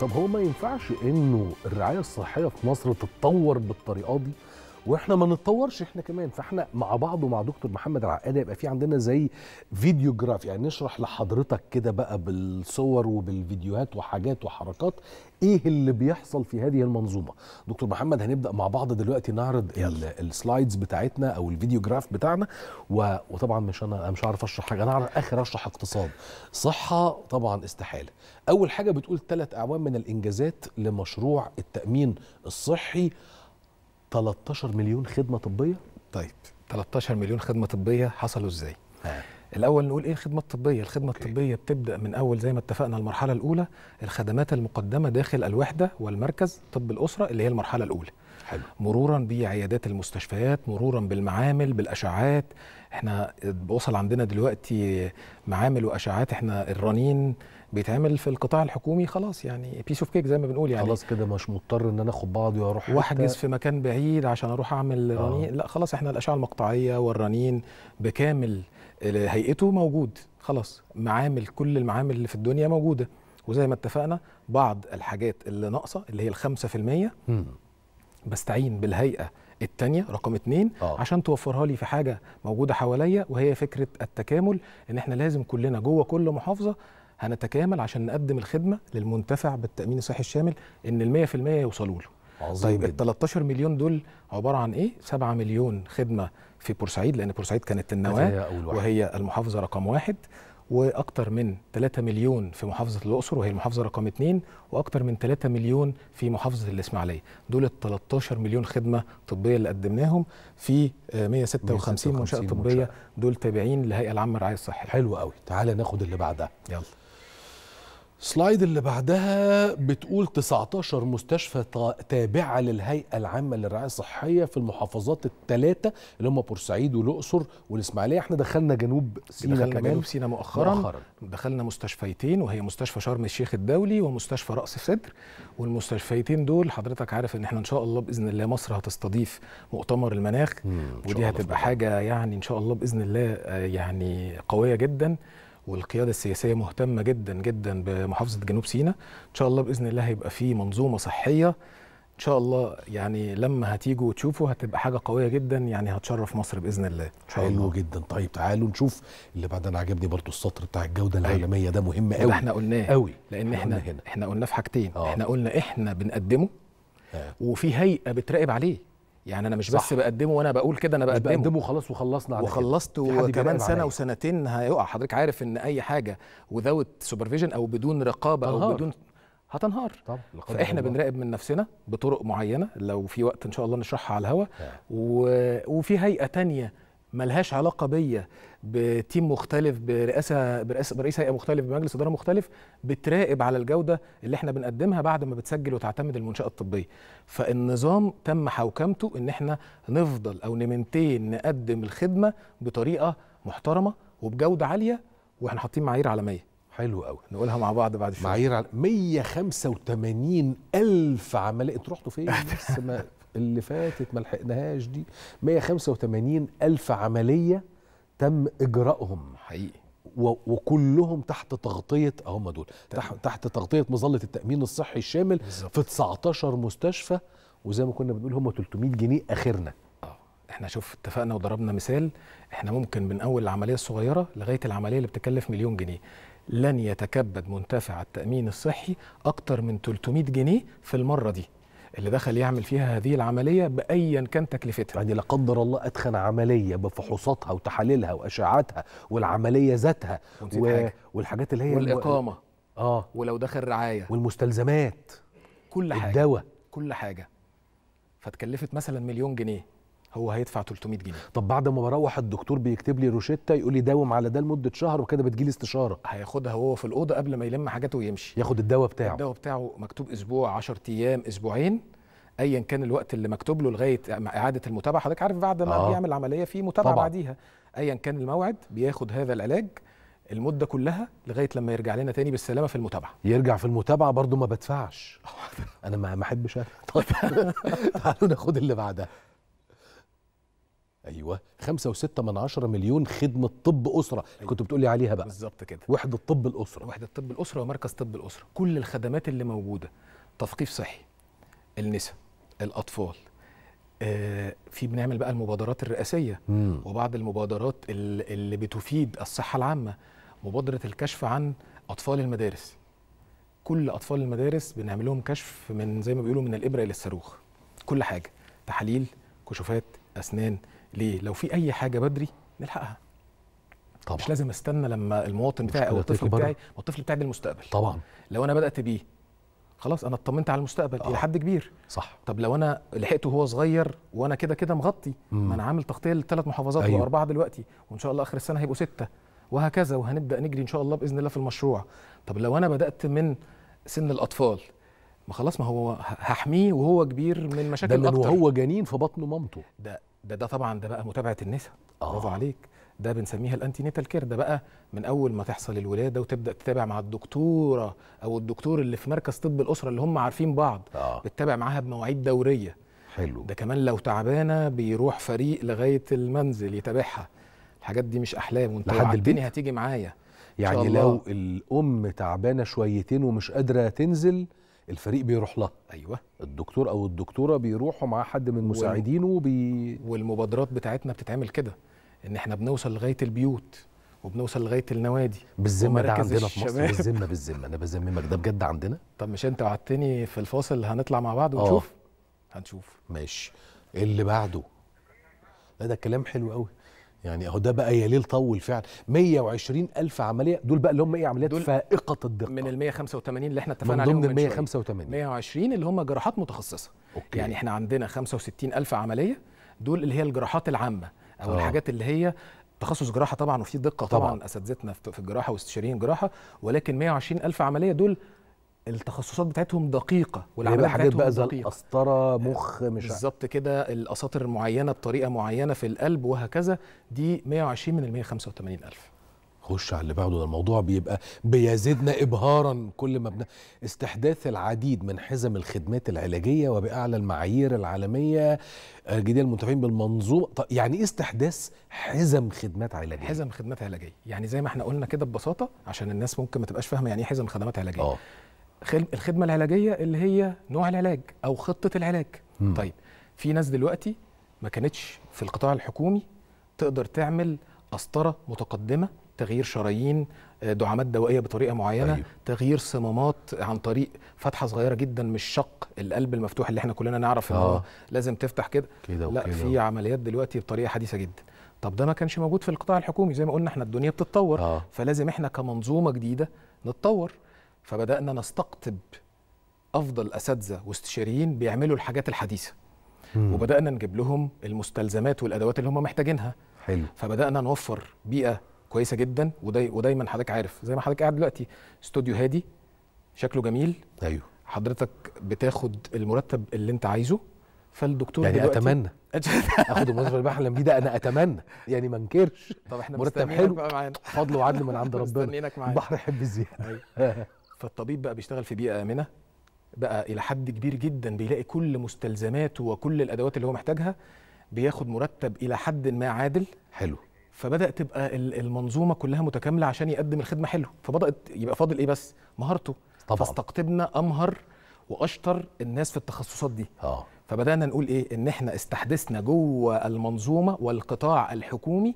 طب هو ما ينفعش انه الرعايه الصحيه في مصر تتطور بالطريقه دي واحنا ما نتطورش احنا كمان فاحنا مع بعض ومع دكتور محمد العقاده يبقى في عندنا زي فيديو جراف يعني نشرح لحضرتك كده بقى بالصور وبالفيديوهات وحاجات وحركات ايه اللي بيحصل في هذه المنظومه دكتور محمد هنبدا مع بعض دلوقتي نعرض السلايدز بتاعتنا او الفيديو جراف بتاعنا و... وطبعا مش انا مش عارف اشرح حاجه انا عارف اخر اشرح اقتصاد صحه طبعا استحاله اول حاجه بتقول ثلاث اعوام من الانجازات لمشروع التامين الصحي 13 مليون خدمه طبيه طيب 13 مليون خدمه طبيه حصلوا ازاي آه. الاول نقول ايه الخدمه الطبيه الخدمه okay. الطبيه بتبدا من اول زي ما اتفقنا المرحله الاولى الخدمات المقدمه داخل الوحده والمركز طب الاسره اللي هي المرحله الاولى حلو. مرورا بعيادات المستشفيات مرورا بالمعامل بالاشعاعات احنا بوصل عندنا دلوقتي معامل واشعاعات احنا الرنين بيتعمل في القطاع الحكومي خلاص يعني بيس اوف كيك زي ما بنقول يعني خلاص كده مش مضطر ان انا اخد بعضي واروح واحجز في مكان بعيد عشان اروح اعمل آه. رنين لا خلاص احنا الاشعه المقطعيه والرنين بكامل هيئته موجود خلاص معامل كل المعامل اللي في الدنيا موجوده وزي ما اتفقنا بعض الحاجات اللي ناقصه اللي هي ال 5% م. بستعين بالهيئه الثانيه رقم اثنين آه. عشان توفرها لي في حاجة موجودة حواليا وهي فكرة التكامل ان احنا لازم كلنا جوه كل محافظة هنتكامل عشان نقدم الخدمه للمنتفع بالتامين الصحي الشامل ان ال 100% يوصلوا له عظيم طيب ال 13 مليون دول عباره عن ايه 7 مليون خدمه في بورسعيد لان بورسعيد كانت النواه وهي المحافظه رقم واحد واكثر من 3 مليون في محافظه الاقصر وهي المحافظه رقم 2 واكثر من 3 مليون في محافظه الاسماعيليه دول ال 13 مليون خدمه طبيه اللي قدمناهم في 156 آه، منشاه طبيه دول تابعين للهيئه العامه للرعايه الصحيه حلو قوي تعالى ناخد اللي بعدها يلا سلايد اللي بعدها بتقول 19 مستشفى تابعة للهيئة العامة للرعاية الصحية في المحافظات الثلاثة اللي هم بورسعيد والأقصر والإسماعيلية احنا دخلنا جنوب سيناء دخلنا كمان جنوب سيناء مؤخرا, مؤخرا دخلنا مستشفيتين وهي مستشفى شرم الشيخ الدولي ومستشفى رأس صدر والمستشفيتين دول حضرتك عارف ان احنا ان شاء الله بإذن الله مصر هتستضيف مؤتمر المناخ ودي هتبقى حاجة يعني ان شاء الله بإذن الله آه، يعني قوية جدا والقياده السياسيه مهتمه جدا جدا بمحافظه جنوب سيناء ان شاء الله باذن الله هيبقى في منظومه صحيه ان شاء الله يعني لما هتيجوا وتشوفوا هتبقى حاجه قويه جدا يعني هتشرف مصر باذن الله حلو الله. جدا طيب تعالوا نشوف اللي بعد انا عجبني برضو السطر بتاع الجوده طيب. العالميه ده مهم قوي احنا قلناه قوي لان احنا احنا قلناه في حاجتين آه. احنا قلنا احنا بنقدمه آه. وفي هيئه بتراقب عليه يعني انا مش صح. بس بقدمه وانا بقول كده انا بقدمه مش بقدمه خلاص وخلصنا على وخلصت وكمان سنه عليك. وسنتين هيقع حضرتك عارف ان اي حاجه وذوت سوبرفيجن او بدون رقابه تنهار. او بدون هتنهار طبعا فاحنا الله. بنراقب من نفسنا بطرق معينه لو في وقت ان شاء الله نشرحها على الهوا نعم. و... وفي هيئه ثانيه ملهاش علاقه بيا بتيم مختلف برئاسه برئاسه برئيس هيئه مختلف بمجلس اداره مختلف بتراقب على الجوده اللي احنا بنقدمها بعد ما بتسجل وتعتمد المنشاه الطبيه فالنظام تم حوكمته ان احنا نفضل او نمنتين نقدم الخدمه بطريقه محترمه وبجوده عاليه واحنا حاطين معايير عالميه حلو قوي نقولها مع بعض بعد شويه معايير على 185 الف عمليه انتوا رحتوا فين بس ما اللي فاتت ما لحقناهاش دي 185 ألف عملية تم إجراءهم حقيقي وكلهم تحت تغطية هم دول تحت, تحت تغطية مظلة التأمين الصحي الشامل بالزبط. في 19 مستشفى وزي ما كنا بنقول هم 300 جنيه آخرنا آه. احنا شوف اتفقنا وضربنا مثال احنا ممكن من اول العمليه الصغيره لغايه العمليه اللي بتكلف مليون جنيه لن يتكبد منتفع التامين الصحي اكتر من 300 جنيه في المره دي اللي دخل يعمل فيها هذه العمليه بايا كان تكلفتها يعني لا قدر الله ادخل عمليه بفحوصاتها وتحاليلها واشعاعاتها والعمليه ذاتها و... والحاجات اللي هي والاقامه اه ولو دخل رعايه والمستلزمات كل حاجه الدواء كل حاجه فتكلفت مثلا مليون جنيه هو هيدفع 300 جنيه طب بعد ما بروح الدكتور بيكتب لي روشته يقول لي داوم على ده لمده شهر وكده بتجيلي استشاره هياخدها وهو في الاوضه قبل ما يلم حاجاته ويمشي ياخد الدواء بتاعه الدواء بتاعه مكتوب اسبوع 10 ايام اسبوعين ايا كان الوقت اللي مكتوب له لغايه اعاده المتابعه حضرتك عارف بعد ما آه. بيعمل عمليه في متابعه طبعا. بعديها ايا كان الموعد بياخد هذا العلاج المده كلها لغايه لما يرجع لنا تاني بالسلامه في المتابعه يرجع في المتابعه برضه ما بدفعش انا ما احبش طيب تعالوا ناخد اللي بعدها ايوه 5.6 من مليون خدمه طب اسره أيوة. كنت بتقولي عليها بقى بالظبط كده وحده طب الاسره وحده طب الاسره ومركز طب الاسره كل الخدمات اللي موجوده تثقيف صحي النساء الاطفال آه في بنعمل بقى المبادرات الرئاسيه مم. وبعض المبادرات اللي بتفيد الصحه العامه مبادره الكشف عن اطفال المدارس كل اطفال المدارس بنعمل لهم كشف من زي ما بيقولوا من الابره الى الصاروخ كل حاجه تحاليل كشوفات اسنان ليه؟ لو في أي حاجة بدري نلحقها طبعا مش لازم استنى لما المواطن بتاعي او الطفل بتاعي ما الطفل بتاعي بالمستقبل طبعا لو انا بدات بيه خلاص انا اطمنت على المستقبل آه. الى حد كبير صح طب لو انا لحقته وهو صغير وانا كده كده مغطي مم. ما انا عامل تغطيه لثلاث محافظات أيوه. واربعه دلوقتي وان شاء الله اخر السنه هيبقوا سته وهكذا وهنبدا نجري ان شاء الله باذن الله في المشروع طب لو انا بدات من سن الاطفال ما خلاص ما هو هحميه وهو كبير من مشاكل ده اكتر وهو جنين في بطن مامته ده ده ده طبعا ده بقى متابعه النساء آه. برافو عليك ده بنسميها الانتي نيتال كير ده بقى من اول ما تحصل الولاده وتبدا تتابع مع الدكتوره او الدكتور اللي في مركز طب الاسره اللي هم عارفين بعض آه. بتتابع معاها بمواعيد دوريه حلو ده كمان لو تعبانه بيروح فريق لغايه المنزل يتابعها الحاجات دي مش احلام وانت لحد الدنيا هتيجي معايا يعني لو الام تعبانه شويتين ومش قادره تنزل الفريق بيروح لها ايوه الدكتور او الدكتوره بيروحوا مع حد من مساعدينه وبي... والمبادرات بتاعتنا بتتعمل كده ان احنا بنوصل لغايه البيوت وبنوصل لغايه النوادي بالذمه ده عندنا في مصر بالذمه بالذمه انا بذممك ده بجد عندنا طب مش انت وعدتني في الفاصل هنطلع مع بعض ونشوف أوه. هنشوف ماشي اللي بعده لا ده كلام حلو قوي يعني اهو ده بقى يا ليل طول فعلا 120 الف عمليه دول بقى اللي هم ايه عمليات فائقه الدقه من ال 185 اللي احنا اتفقنا عليهم من ضمن ال 185 120 اللي هم جراحات متخصصه أوكي. يعني احنا عندنا 65 الف عمليه دول اللي هي الجراحات العامه او أوه. الحاجات اللي هي تخصص جراحه طبعا وفي دقه طبعا, طبعا اساتذتنا في الجراحه واستشاريين جراحه ولكن 120 الف عمليه دول التخصصات بتاعتهم دقيقه والعمليه حاجات بقى زي القسطره مخ مش بالظبط كده الاساطر المعينه بطريقه معينه في القلب وهكذا دي 120 من ال 185 الف خش على اللي بعده ده الموضوع بيبقى بيزيدنا ابهارا كل ما بنا استحداث العديد من حزم الخدمات العلاجيه وباعلى المعايير العالميه الجديد آه، المنتفعين بالمنظومه طيب يعني ايه استحداث حزم خدمات علاجيه حزم خدمات علاجيه يعني زي ما احنا قلنا كده ببساطه عشان الناس ممكن ما تبقاش فاهمه يعني ايه حزم خدمات علاجيه أوه. الخدمه العلاجيه اللي هي نوع العلاج او خطه العلاج م. طيب في ناس دلوقتي ما كانتش في القطاع الحكومي تقدر تعمل قسطره متقدمه تغيير شرايين آه، دعامات دوائيه بطريقه معينه أيوه. تغيير صمامات عن طريق فتحه صغيره جدا مش شق القلب المفتوح اللي احنا كلنا نعرف ان هو آه. لازم تفتح كده كده لا في عمليات دلوقتي بطريقه حديثه جدا طب ده ما كانش موجود في القطاع الحكومي زي ما قلنا احنا الدنيا بتتطور آه. فلازم احنا كمنظومه جديده نتطور فبدانا نستقطب افضل اساتذه واستشاريين بيعملوا الحاجات الحديثه مم. وبدانا نجيب لهم المستلزمات والادوات اللي هم محتاجينها حلو فبدانا نوفر بيئه كويسه جدا وداي ودايما حضرتك عارف زي ما حضرتك قاعد دلوقتي استوديو هادي شكله جميل ايوه حضرتك بتاخد المرتب اللي انت عايزه فالدكتور يعني اتمنى اخد المرتب اللي بحلم بيه ده انا اتمنى يعني ما انكرش طب احنا مرتب حلو فضل وعدل من عند ربنا البحر يحب الزياده أيوه. فالطبيب بقى بيشتغل في بيئه امنه بقى الى حد كبير جدا بيلاقي كل مستلزماته وكل الادوات اللي هو محتاجها بياخد مرتب الى حد ما عادل حلو فبدا تبقى المنظومه كلها متكامله عشان يقدم الخدمه حلو فبدات يبقى فاضل ايه بس مهارته طبعا فاستقطبنا امهر واشطر الناس في التخصصات دي اه فبدانا نقول ايه ان احنا استحدثنا جوه المنظومه والقطاع الحكومي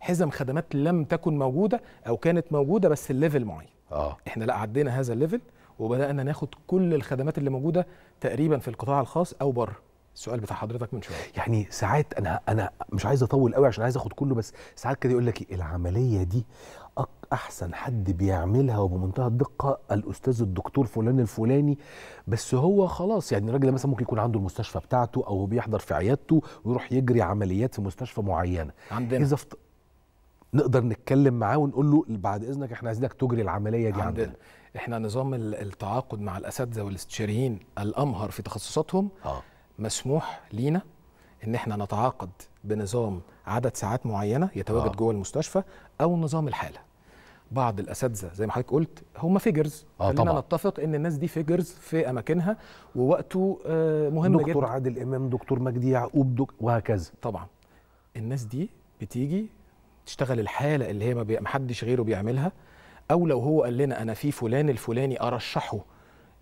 حزم خدمات لم تكن موجوده او كانت موجوده بس الليفل معين اه احنا لا عدينا هذا الليفل وبدانا ناخد كل الخدمات اللي موجوده تقريبا في القطاع الخاص او بره السؤال بتاع حضرتك من شويه يعني ساعات انا انا مش عايز اطول قوي عشان عايز اخد كله بس ساعات كده يقول لك العمليه دي احسن حد بيعملها وبمنتهى الدقه الاستاذ الدكتور فلان الفلاني بس هو خلاص يعني الراجل ده مثلا ممكن يكون عنده المستشفى بتاعته او بيحضر في عيادته ويروح يجري عمليات في مستشفى معينه عندنا اذا نقدر نتكلم معاه ونقول له بعد اذنك احنا عايزينك تجري العمليه دي عندنا احنا نظام التعاقد مع الاساتذه والاستشاريين الامهر في تخصصاتهم آه. مسموح لينا ان احنا نتعاقد بنظام عدد ساعات معينه يتواجد آه. جوه المستشفى او نظام الحاله بعض الاساتذه زي ما حضرتك قلت هم فيجرز آه خلينا نتفق ان الناس دي فيجرز في اماكنها ووقته آه مهم دكتور جدا دكتور عادل امام دكتور مجدي يعقوب دك... وهكذا طبعا الناس دي بتيجي تشتغل الحاله اللي هي ما حدش غيره بيعملها او لو هو قال لنا انا في فلان الفلاني ارشحه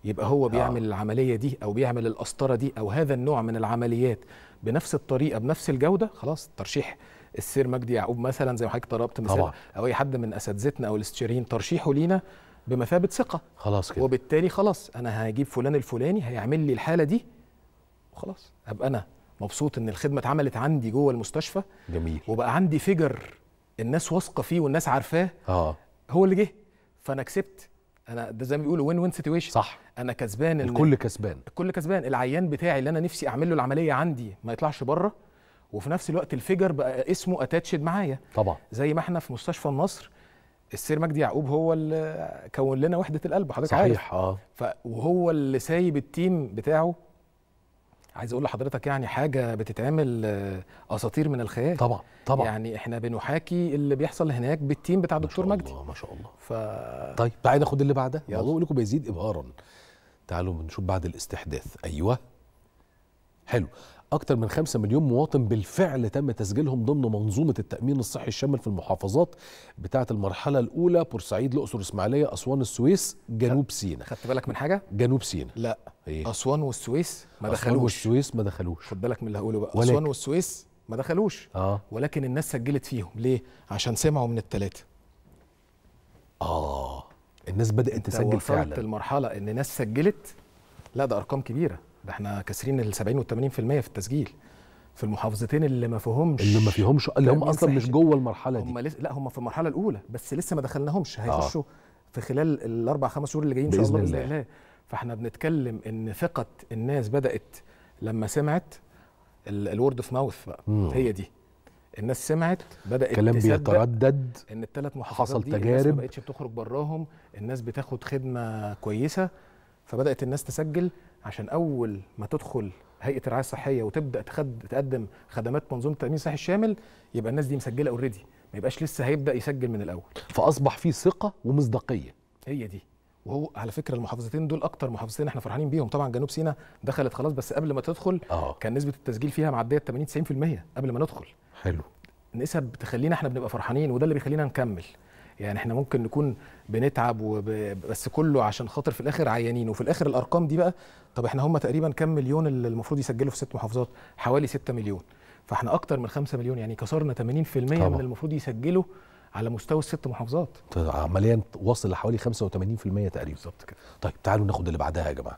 يبقى هو آه. بيعمل آه. العمليه دي او بيعمل القسطره دي او هذا النوع من العمليات بنفس الطريقه بنفس الجوده خلاص ترشيح السير مجدي يعقوب مثلا زي ما حضرتك طلبت مثال او اي حد من اساتذتنا او الاستشاريين ترشيحه لينا بمثابه ثقه خلاص كده وبالتالي خلاص انا هجيب فلان الفلاني هيعمل لي الحاله دي وخلاص ابقى انا مبسوط ان الخدمه اتعملت عندي جوه المستشفى جميل وبقى عندي فجر الناس واثقه فيه والناس عارفاه اه هو اللي جه فانا كسبت انا ده زي ما بيقولوا وين وين سيتويشن صح انا كسبان الكل كسبان الكل كسبان العيان بتاعي اللي انا نفسي اعمل له العمليه عندي ما يطلعش بره وفي نفس الوقت الفيجر بقى اسمه اتاتشد معايا طبعا زي ما احنا في مستشفى النصر السير مجدي يعقوب هو اللي كون لنا وحده القلب حضرتك عارف صحيح اه وهو اللي سايب التيم بتاعه عايز اقول لحضرتك يعني حاجه بتتعمل آه، اساطير من الخيال طبعا طبعا يعني احنا بنحاكي اللي بيحصل هناك بالتيم بتاع دكتور مجدي ما شاء الله ف... طيب تعالى ناخد اللي بعده الموضوع لكم بيزيد ابهارا تعالوا نشوف بعد الاستحداث ايوه حلو أكثر من 5 مليون مواطن بالفعل تم تسجيلهم ضمن منظومة التأمين الصحي الشامل في المحافظات بتاعة المرحلة الأولى بورسعيد الأقصر إسماعيلية أسوان السويس جنوب سيناء خدت بالك من حاجة؟ جنوب سيناء لا إيه؟ أسوان والسويس ما دخلوش أسوان والسويس ما دخلوش خد بالك من اللي هقوله بقى ولكن. أسوان والسويس ما دخلوش آه. ولكن الناس سجلت فيهم ليه؟ عشان سمعوا من التلاتة آه الناس بدأت تسجل فعلا المرحلة إن ناس سجلت لا ده أرقام كبيرة ده احنا كاسرين ال 70 وال 80% في التسجيل في المحافظتين اللي ما فيهمش اللي ما فيهمش اللي هم اصلا مش جوه المرحله دي هم لس... لا هم في المرحله الاولى بس لسه ما دخلناهمش آه. هيخشوا آه. في خلال الاربع خمس شهور اللي جايين ان شاء الله باذن الله, الله. فاحنا بنتكلم ان ثقه الناس بدات لما سمعت الورد اوف ماوث بقى مم. هي دي الناس سمعت بدات كلام بيتردد ان الثلاث محافظات حصل دي تجارب الناس ما بقتش بتخرج براهم الناس بتاخد خدمه كويسه فبدات الناس تسجل عشان اول ما تدخل هيئه الرعايه الصحيه وتبدا تخد تقدم خدمات منظومه التامين الصحي الشامل يبقى الناس دي مسجله اوريدي ما يبقاش لسه هيبدا يسجل من الاول فاصبح في ثقه ومصداقيه هي دي وهو على فكره المحافظتين دول اكتر محافظتين احنا فرحانين بيهم طبعا جنوب سيناء دخلت خلاص بس قبل ما تدخل أوه. كان نسبه التسجيل فيها معديه 80 90% قبل ما ندخل حلو نسب بتخلينا احنا بنبقى فرحانين وده اللي بيخلينا نكمل يعني احنا ممكن نكون بنتعب وب... بس كله عشان خاطر في الاخر عيانين وفي الاخر الارقام دي بقى طب احنا هم تقريبا كم مليون اللي المفروض يسجلوا في ست محافظات حوالي 6 مليون فاحنا اكتر من 5 مليون يعني كسرنا 80% طبعا. من المفروض يسجلوا على مستوى الست محافظات طيب، عمليا واصل لحوالي 85% تقريبا بالظبط كده طيب تعالوا ناخد اللي بعدها يا جماعه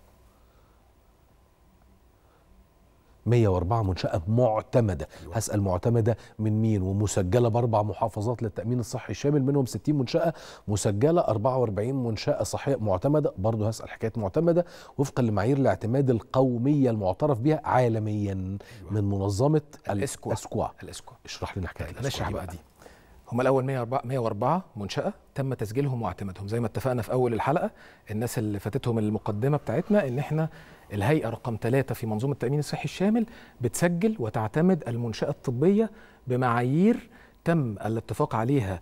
104 منشأة معتمدة أيوة. هسأل معتمدة من مين ومسجلة بأربع محافظات للتأمين الصحي الشامل منهم 60 منشأة مسجلة 44 منشأة صحية معتمدة برضه هسأل حكاية معتمدة وفقا لمعايير الاعتماد القومية المعترف بها عالميا أيوة. من منظمة الاسكوا الاسكوا الاسكوا اشرح لنا حكاية طيب، الاسكوا بقى دي هم الاول 104 104 منشاه تم تسجيلهم واعتمادهم زي ما اتفقنا في اول الحلقه الناس اللي فاتتهم المقدمه بتاعتنا ان احنا الهيئة رقم 3 في منظومة التأمين الصحي الشامل بتسجل وتعتمد المنشأة الطبية بمعايير تم الاتفاق عليها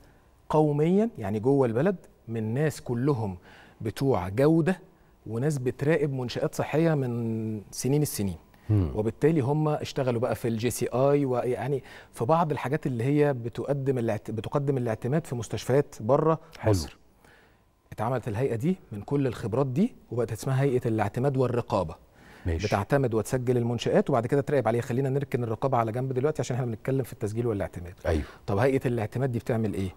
قوميا يعني جوه البلد من ناس كلهم بتوع جودة وناس بتراقب منشآت صحية من سنين السنين وبالتالي هم اشتغلوا بقى في الجي سي اي ويعني في بعض الحاجات اللي هي بتقدم بتقدم الاعتماد في مستشفيات بره مصر اتعملت الهيئه دي من كل الخبرات دي وبقت اسمها هيئه الاعتماد والرقابه ماشي. بتعتمد وتسجل المنشآت وبعد كده تراقب عليها خلينا نركن الرقابه على جنب دلوقتي عشان احنا بنتكلم في التسجيل والاعتماد ايوه طب هيئه الاعتماد دي بتعمل ايه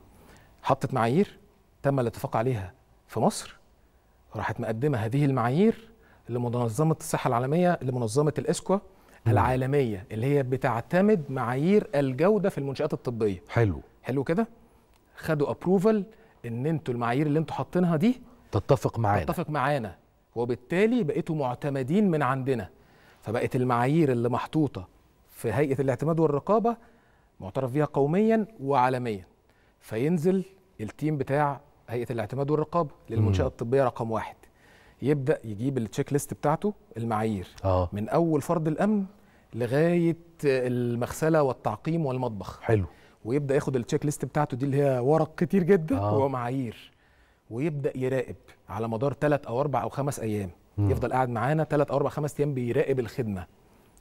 حطت معايير تم الاتفاق عليها في مصر راحت مقدمه هذه المعايير لمنظمه الصحه العالميه لمنظمه الاسكوا العالميه اللي هي بتعتمد معايير الجوده في المنشآت الطبيه حلو حلو كده خدوا ابروفل ان انتوا المعايير اللي انتوا حاطينها دي تتفق معانا تتفق معانا وبالتالي بقيتوا معتمدين من عندنا فبقت المعايير اللي محطوطه في هيئه الاعتماد والرقابه معترف بيها قوميا وعالميا فينزل التيم بتاع هيئه الاعتماد والرقابه للمنشاه الطبيه رقم واحد يبدا يجيب التشيك ليست بتاعته المعايير آه. من اول فرد الامن لغايه المغسله والتعقيم والمطبخ حلو ويبدا ياخد التشيك ليست بتاعته دي اللي هي ورق كتير جدا آه. ومعايير ويبدا يراقب على مدار ثلاث او اربع او خمس ايام مم. يفضل قاعد معانا ثلاث او اربع خمس ايام بيراقب الخدمه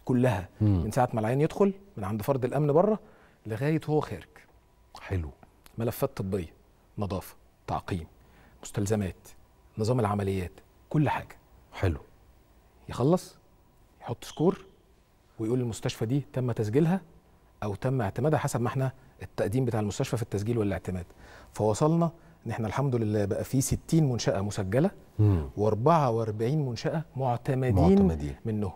كلها مم. من ساعه ما العيان يدخل من عند فرد الامن بره لغايه هو خارج حلو ملفات طبيه نظافه تعقيم مستلزمات نظام العمليات كل حاجه حلو يخلص يحط سكور ويقول المستشفى دي تم تسجيلها او تم اعتمادها حسب ما احنا التقديم بتاع المستشفى في التسجيل والاعتماد فوصلنا ان احنا الحمد لله بقى في 60 منشاه مسجله و44 منشاه معتمدين, معتمدين. منهم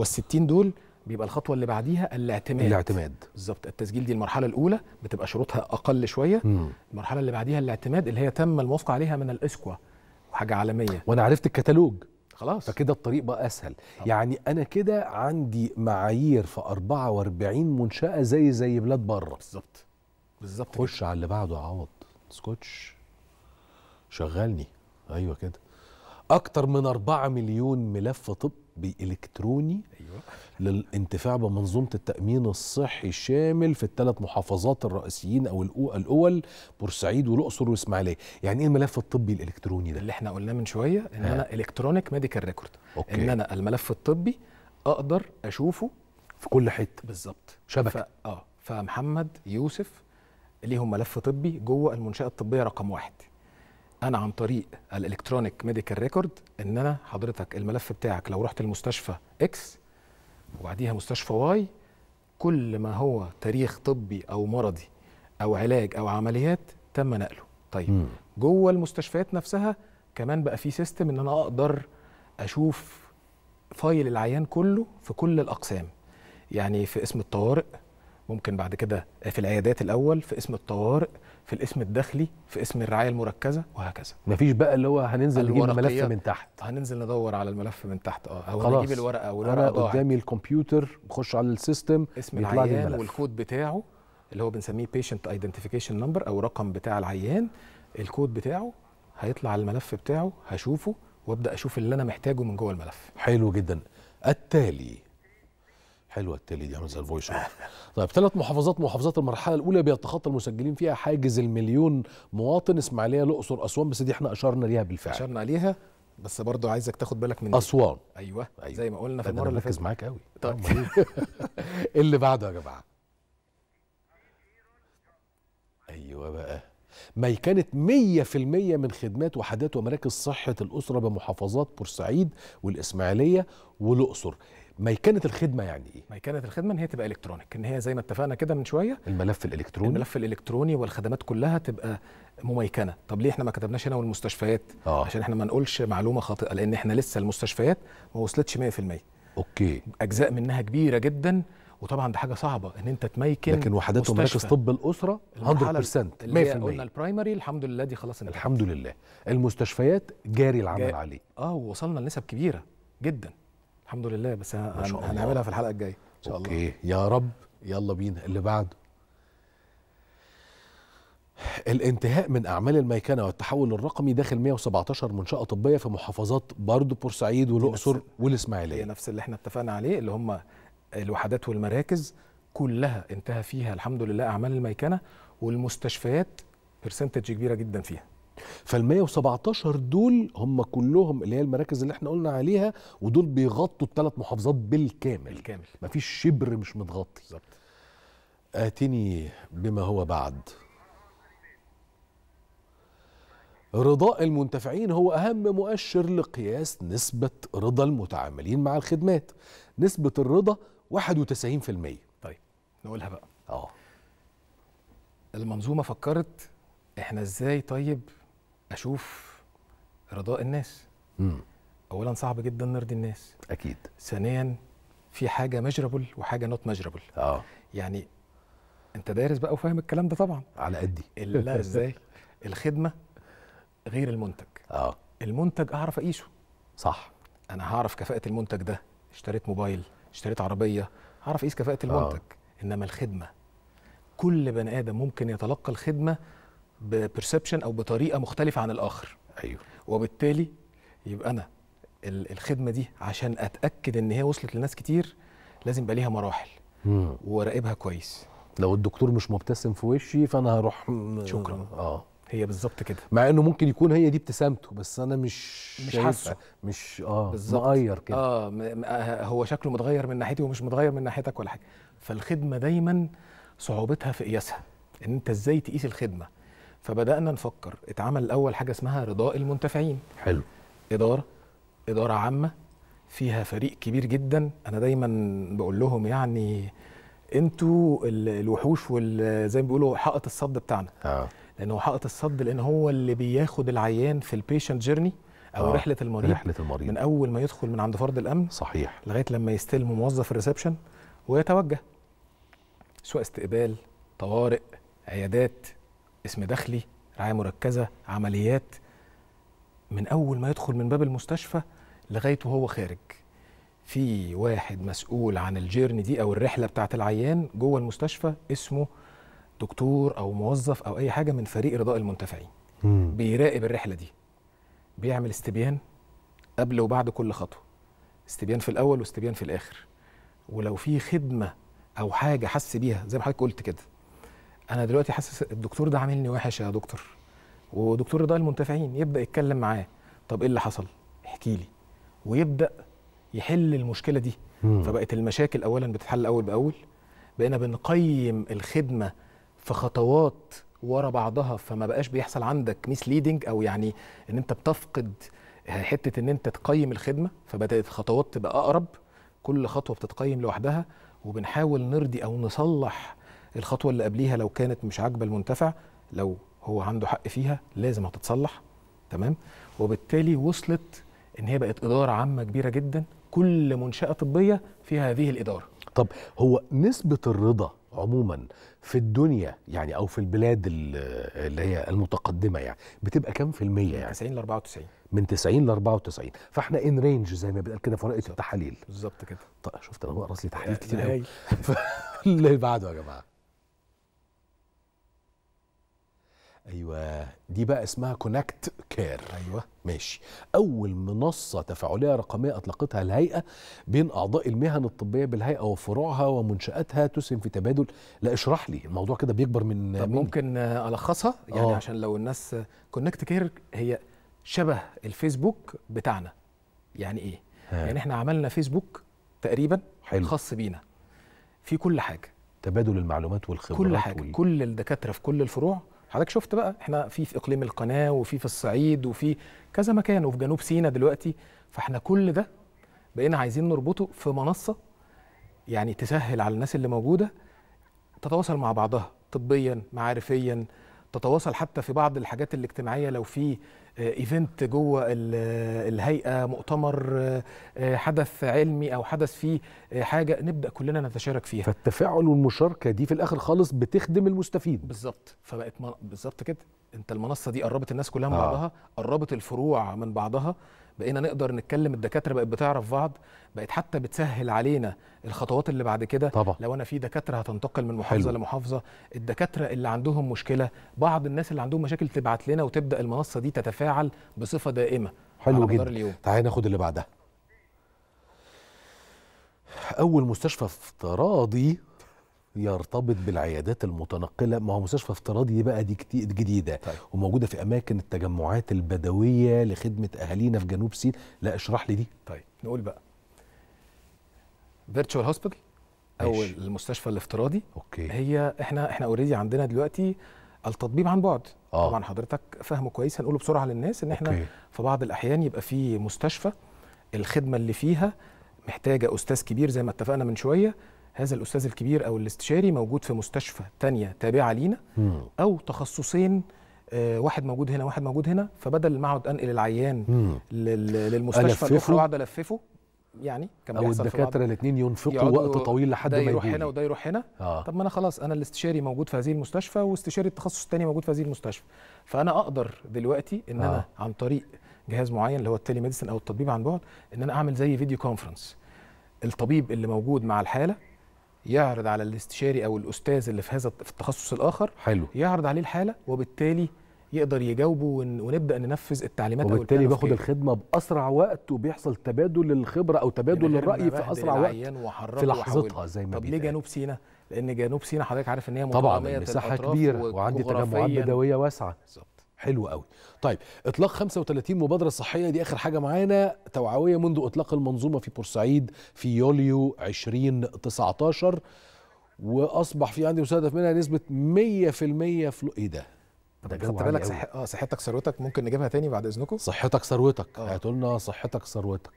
وال60 دول بيبقى الخطوه اللي بعديها الاعتماد الاعتماد بالظبط التسجيل دي المرحله الاولى بتبقى شروطها اقل شويه مم. المرحله اللي بعديها الاعتماد اللي هي تم الموافقه عليها من الاسكوا حاجه عالميه وانا عرفت الكتالوج خلاص فكده الطريق بقى اسهل طبعا. يعني انا كده عندي معايير في 44 منشاه زي زي بلاد بره بالظبط بالظبط خش على اللي بعده عوض سكوتش شغلني ايوه كده اكتر من 4 مليون ملف طبي الكتروني أيوة. للانتفاع بمنظومه التامين الصحي الشامل في الثلاث محافظات الرئيسيين او الاول بورسعيد والاقصر واسماعيليه يعني ايه الملف الطبي الالكتروني ده اللي احنا قلناه من شويه ان ها. انا الكترونيك ميديكال ريكورد ان انا الملف الطبي اقدر اشوفه في كل حته بالظبط شبكه ف... اه فمحمد يوسف ليهم ملف طبي جوه المنشاه الطبيه رقم واحد انا عن طريق الالكترونيك ميديكال ريكورد ان انا حضرتك الملف بتاعك لو رحت المستشفى اكس وبعديها مستشفى واي كل ما هو تاريخ طبي او مرضي او علاج او عمليات تم نقله طيب جوه المستشفيات نفسها كمان بقى في سيستم ان انا اقدر اشوف فايل العيان كله في كل الاقسام يعني في اسم الطوارئ ممكن بعد كده في العيادات الاول في اسم الطوارئ في الاسم الداخلي في اسم الرعايه المركزه وهكذا مفيش بقى اللي هو هننزل نجيب الملف من تحت هننزل ندور على الملف من تحت اه او نجيب الورقه والورقه انا قدامي الكمبيوتر بخش على السيستم اسم العيان والكود بتاعه اللي هو بنسميه بيشنت ايدنتيفيكيشن نمبر او رقم بتاع العيان الكود بتاعه هيطلع على الملف بتاعه هشوفه وابدا اشوف اللي انا محتاجه من جوه الملف حلو جدا التالي حلوه التالي دي عامل زي الفويس آه. طيب ثلاث محافظات محافظات المرحله الاولى بيتخطى المسجلين فيها حاجز المليون مواطن اسماعيليه الاقصر اسوان بس دي احنا اشرنا ليها بالفعل اشرنا عليها بس برضو عايزك تاخد بالك من اسوان أيوة. ايوه زي ما قلنا في المره اللي فاتت معاك قوي طيب اللي بعده يا جماعه ايوه بقى ما كانت 100% من خدمات وحدات ومراكز صحة الأسرة بمحافظات بورسعيد والإسماعيلية والأقصر ميكنه الخدمه يعني ايه ميكنه الخدمه ان هي تبقى الكترونيك ان هي زي ما اتفقنا كده من شويه الملف الالكتروني الملف الالكتروني والخدمات كلها تبقى مميكنه طب ليه احنا ما كتبناش هنا والمستشفيات آه. عشان احنا ما نقولش معلومه خاطئه لان احنا لسه المستشفيات ما وصلتش 100% اوكي اجزاء منها كبيره جدا وطبعا ده حاجه صعبه ان انت تميكن لكن وحدات ومراكز طب الاسره 100% اللي هي قلنا البرايمري الحمد لله دي خلاص الحمد لله المستشفيات جاري العمل جاري. عليه اه ووصلنا لنسب كبيره جدا الحمد لله بس هنعملها في الحلقه الجايه ان شاء أوكي. الله اوكي يا رب يلا بينا اللي بعده الانتهاء من اعمال الميكنه والتحول الرقمي داخل 117 منشاه طبيه في محافظات برضه بورسعيد والاقصر والاسماعيليه نفس اللي احنا اتفقنا عليه اللي هم الوحدات والمراكز كلها انتهى فيها الحمد لله اعمال الميكنه والمستشفيات برسنتج كبيره جدا فيها فال 117 دول هم كلهم اللي هي المراكز اللي احنا قلنا عليها ودول بيغطوا الثلاث محافظات بالكامل بالكامل مفيش شبر مش متغطي بالظبط آتني بما هو بعد رضاء المنتفعين هو أهم مؤشر لقياس نسبة رضا المتعاملين مع الخدمات نسبة الرضا 91% طيب نقولها بقى اه المنظومة فكرت احنا ازاي طيب اشوف رضاء الناس مم. اولا صعب جدا نرضي الناس اكيد ثانيا في حاجه ميجرابل وحاجه نوت ميجرابل اه يعني انت دارس بقى وفاهم الكلام ده طبعا على قدي لا ازاي الخدمه غير المنتج اه المنتج اعرف اقيسه صح انا هعرف كفاءه المنتج ده اشتريت موبايل اشتريت عربيه هعرف اقيس كفاءه المنتج آه. انما الخدمه كل بني ادم ممكن يتلقى الخدمه ببرسبشن او بطريقه مختلفه عن الاخر ايوه وبالتالي يبقى انا الخدمه دي عشان اتاكد ان هي وصلت لناس كتير لازم بقى ليها مراحل وراقبها كويس لو الدكتور مش مبتسم في وشي فانا هروح شكرا اه هي بالظبط كده مع انه ممكن يكون هي دي ابتسامته بس انا مش مش حاسه مش اه متغير مغير كده آه،, اه هو شكله متغير من ناحيتي ومش متغير من ناحيتك ولا حاجه فالخدمه دايما صعوبتها في قياسها ان انت ازاي تقيس الخدمه فبدانا نفكر اتعمل الاول حاجه اسمها رضاء المنتفعين حلو اداره اداره عامه فيها فريق كبير جدا انا دايما بقول لهم يعني انتوا الوحوش وزي ما بيقولوا حائط الصد بتاعنا اه لان هو حائط الصد لان هو اللي بياخد العيان في البيشنت جيرني او آه. رحله المريض رحله المريض من اول ما يدخل من عند فرد الامن صحيح لغايه لما يستلم موظف الريسبشن ويتوجه سواء استقبال طوارئ عيادات اسم دخلي رعايه مركزه عمليات من اول ما يدخل من باب المستشفى لغايه وهو خارج في واحد مسؤول عن الجيرني دي او الرحله بتاعه العيان جوه المستشفى اسمه دكتور او موظف او اي حاجه من فريق رضاء المنتفعين مم. بيراقب الرحله دي بيعمل استبيان قبل وبعد كل خطوه استبيان في الاول واستبيان في الاخر ولو في خدمه او حاجه حس بيها زي ما حضرتك قلت كده انا دلوقتي حاسس الدكتور ده عاملني وحش يا دكتور ودكتور رضا المنتفعين يبدا يتكلم معاه طب ايه اللي حصل احكي لي ويبدا يحل المشكله دي مم. فبقت المشاكل اولا بتتحل اول باول بقينا بنقيم الخدمه في خطوات ورا بعضها فما بقاش بيحصل عندك ليدنج او يعني ان انت بتفقد حته ان انت تقيم الخدمه فبدات الخطوات تبقى اقرب كل خطوه بتتقيم لوحدها وبنحاول نرضي او نصلح الخطوه اللي قبليها لو كانت مش عاجبه المنتفع لو هو عنده حق فيها لازم هتتصلح تمام وبالتالي وصلت ان هي بقت اداره عامه كبيره جدا كل منشاه طبيه فيها هذه الاداره طب هو نسبه الرضا عموما في الدنيا يعني او في البلاد اللي هي المتقدمه يعني بتبقى كام في المية يعني؟ من 90 ل 94 من 90 ل 94 فاحنا ان رينج زي ما بنقول كده في ورقه التحاليل بالظبط كده طيب شفت انا بقرا لي تحاليل كتير قوي اللي بعده يا جماعه ايوه دي بقى اسمها كونكت كير ايوه ماشي اول منصه تفاعليه رقميه اطلقتها الهيئه بين اعضاء المهن الطبيه بالهيئه وفروعها ومنشاتها تسهم في تبادل لا اشرح لي الموضوع كده بيكبر من طب مني. ممكن الخصها يعني أوه. عشان لو الناس كونكت كير هي شبه الفيسبوك بتاعنا يعني ايه ها. يعني احنا عملنا فيسبوك تقريبا حلو. خاص بينا في كل حاجه تبادل المعلومات والخبرات كل حاجه وال... كل الدكاتره في كل الفروع حضرتك شفت بقى احنا في في اقليم القناه وفي في الصعيد وفي كذا مكان وفي جنوب سيناء دلوقتي فاحنا كل ده بقينا عايزين نربطه في منصه يعني تسهل على الناس اللي موجوده تتواصل مع بعضها طبيا معرفيا تتواصل حتى في بعض الحاجات الاجتماعيه لو في ايفنت جوه الهيئه مؤتمر آه، حدث علمي او حدث فيه آه، حاجه نبدا كلنا نتشارك فيها فالتفاعل والمشاركه دي في الاخر خالص بتخدم المستفيد بالظبط فبقت بالظبط كده انت المنصه دي قربت الناس كلها من آه. بعضها قربت الفروع من بعضها بقينا نقدر نتكلم الدكاتره بقت بتعرف بعض بقت حتى بتسهل علينا الخطوات اللي بعد كده طبعا. لو انا في دكاتره هتنتقل من محافظه حلو. لمحافظه الدكاتره اللي عندهم مشكله بعض الناس اللي عندهم مشاكل تبعت لنا وتبدا المنصه دي تتفاعل يتفاعل بصفه دائمه حلو جدا اليوم. تعالى ناخد اللي بعدها اول مستشفى افتراضي يرتبط بالعيادات المتنقله ما هو مستشفى افتراضي دي بقى دي جديده طيب. وموجوده في اماكن التجمعات البدويه لخدمه اهالينا في جنوب سين لا اشرح لي دي طيب نقول بقى فيرتشوال هوسبيتال او المستشفى الافتراضي اوكي هي احنا احنا اوريدي عندنا دلوقتي التطبيب عن بعد آه. طبعا حضرتك فاهمه كويس هنقوله بسرعه للناس ان احنا أوكي. في بعض الاحيان يبقى في مستشفى الخدمه اللي فيها محتاجه استاذ كبير زي ما اتفقنا من شويه هذا الاستاذ الكبير او الاستشاري موجود في مستشفى تانية تابعه لينا مم. او تخصصين آه، واحد موجود هنا واحد موجود هنا فبدل ما اقعد انقل العيان مم. للمستشفى الاخرى واقعد الففه يعني كان او الدكاتره الاثنين ينفقوا وقت طويل لحد ما يروح هنا وده يروح هنا آه. طب ما انا خلاص انا الاستشاري موجود في هذه المستشفى واستشاري التخصص الثاني موجود في هذه المستشفى فانا اقدر دلوقتي ان آه. انا عن طريق جهاز معين اللي هو التلي ميديسن او التطبيب عن بعد ان انا اعمل زي فيديو كونفرنس الطبيب اللي موجود مع الحاله يعرض على الاستشاري او الاستاذ اللي في هذا في التخصص الاخر حلو يعرض عليه الحاله وبالتالي يقدر يجاوبه ونبدا ننفذ التعليمات وبالتالي باخد الخدمه باسرع وقت وبيحصل تبادل للخبره او تبادل للراي في اسرع وقت في لحظتها زي ما طب ليه جنوب سيناء؟ لان جنوب سيناء حضرتك عارف ان هي طبعا مساحه كبيره وعندي تجمعات بدويه واسعه بالظبط حلو قوي طيب اطلاق 35 مبادره صحيه دي اخر حاجه معانا توعويه منذ اطلاق المنظومه في بورسعيد في يوليو 2019 واصبح في عندي مستهدف منها نسبه 100% فلو ايه ده خدت بالك صح... اه صحتك ثروتك ممكن نجيبها تاني بعد اذنكم صحتك ثروتك آه. هتقولنا صحتك ثروتك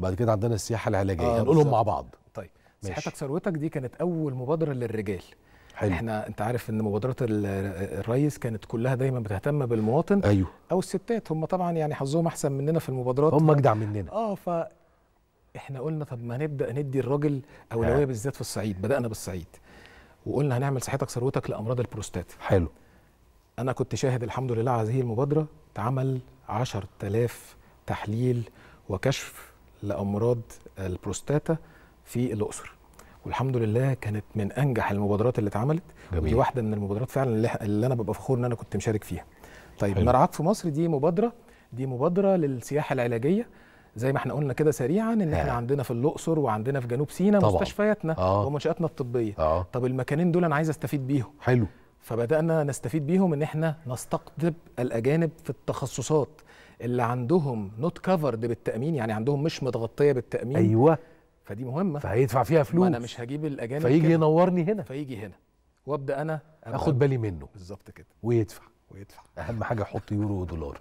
بعد كده عندنا السياحه العلاجيه آه هنقولهم مع بعض طيب ماشي. صحتك ثروتك دي كانت اول مبادره للرجال حلو. احنا انت عارف ان مبادرات الريس كانت كلها دايما بتهتم بالمواطن ايوه او الستات هم طبعا يعني حظهم احسن مننا في المبادرات هم اجدع مننا اه ف احنا قلنا طب ما هنبدا ندي الراجل اولويه بالذات في الصعيد بدانا بالصعيد وقلنا هنعمل صحتك ثروتك لامراض البروستات حلو انا كنت شاهد الحمد لله على هذه المبادره اتعمل 10000 تحليل وكشف لامراض البروستاتا في الاقصر والحمد لله كانت من انجح المبادرات اللي اتعملت ودي واحده من المبادرات فعلا اللي انا ببقى فخور ان انا كنت مشارك فيها طيب مرعاك في مصر دي مبادره دي مبادره للسياحه العلاجيه زي ما احنا قلنا كده سريعا ان احنا آه. عندنا في الاقصر وعندنا في جنوب سيناء مستشفياتنا آه. ومنشاتنا الطبيه آه. طب المكانين دول انا عايز استفيد بيهم حلو فبدانا نستفيد بيهم ان احنا نستقطب الاجانب في التخصصات اللي عندهم نوت كفرد بالتامين يعني عندهم مش متغطيه بالتامين ايوه فدي مهمه فهيدفع فيها فلوس انا مش هجيب الاجانب فيجي ينورني هنا فيجي هنا وابدا انا اخد بالي منه بالظبط كده ويدفع ويدفع اهم حاجه يحط يورو ودولار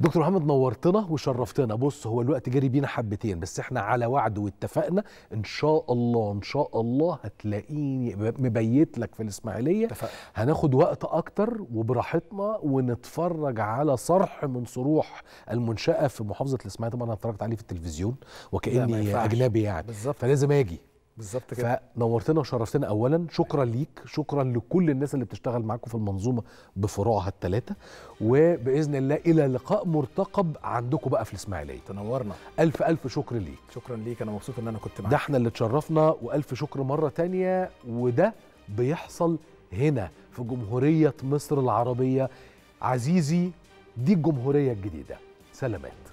دكتور محمد نورتنا وشرفتنا بص هو الوقت جري بينا حبتين بس احنا على وعد واتفقنا ان شاء الله ان شاء الله هتلاقيني مبيت لك في الاسماعيليه اتفق. هناخد وقت اكتر وبراحتنا ونتفرج على صرح من صروح المنشاه في محافظه الاسماعيليه طبعا انا اتفرجت عليه في التلفزيون وكاني اجنبي يعني بالزبط. فلازم اجي بالظبط كده فنورتنا وشرفتنا اولا شكرا ليك شكرا لكل الناس اللي بتشتغل معاكم في المنظومه بفروعها الثلاثه وباذن الله الى لقاء مرتقب عندكم بقى في الاسماعيليه تنورنا الف الف شكر ليك شكرا ليك انا مبسوط ان انا كنت معاك ده احنا اللي اتشرفنا والف شكر مره تانية وده بيحصل هنا في جمهوريه مصر العربيه عزيزي دي الجمهوريه الجديده سلامات